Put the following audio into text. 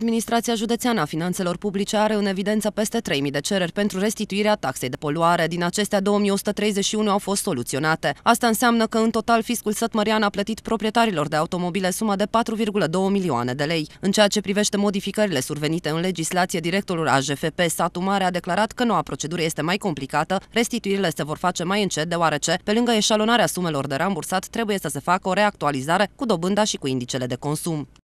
Administrația Județeană a Finanțelor Publice are în evidență peste 3.000 de cereri pentru restituirea taxei de poluare. Din acestea, 2131 au fost soluționate. Asta înseamnă că în total fiscul sătmărian a plătit proprietarilor de automobile suma de 4,2 milioane de lei. În ceea ce privește modificările survenite în legislație, directorul AJFP Satu Mare a declarat că noua procedură este mai complicată, restituirile se vor face mai încet, deoarece, pe lângă eșalonarea sumelor de rambursat, trebuie să se facă o reactualizare cu dobânda și cu indicele de consum.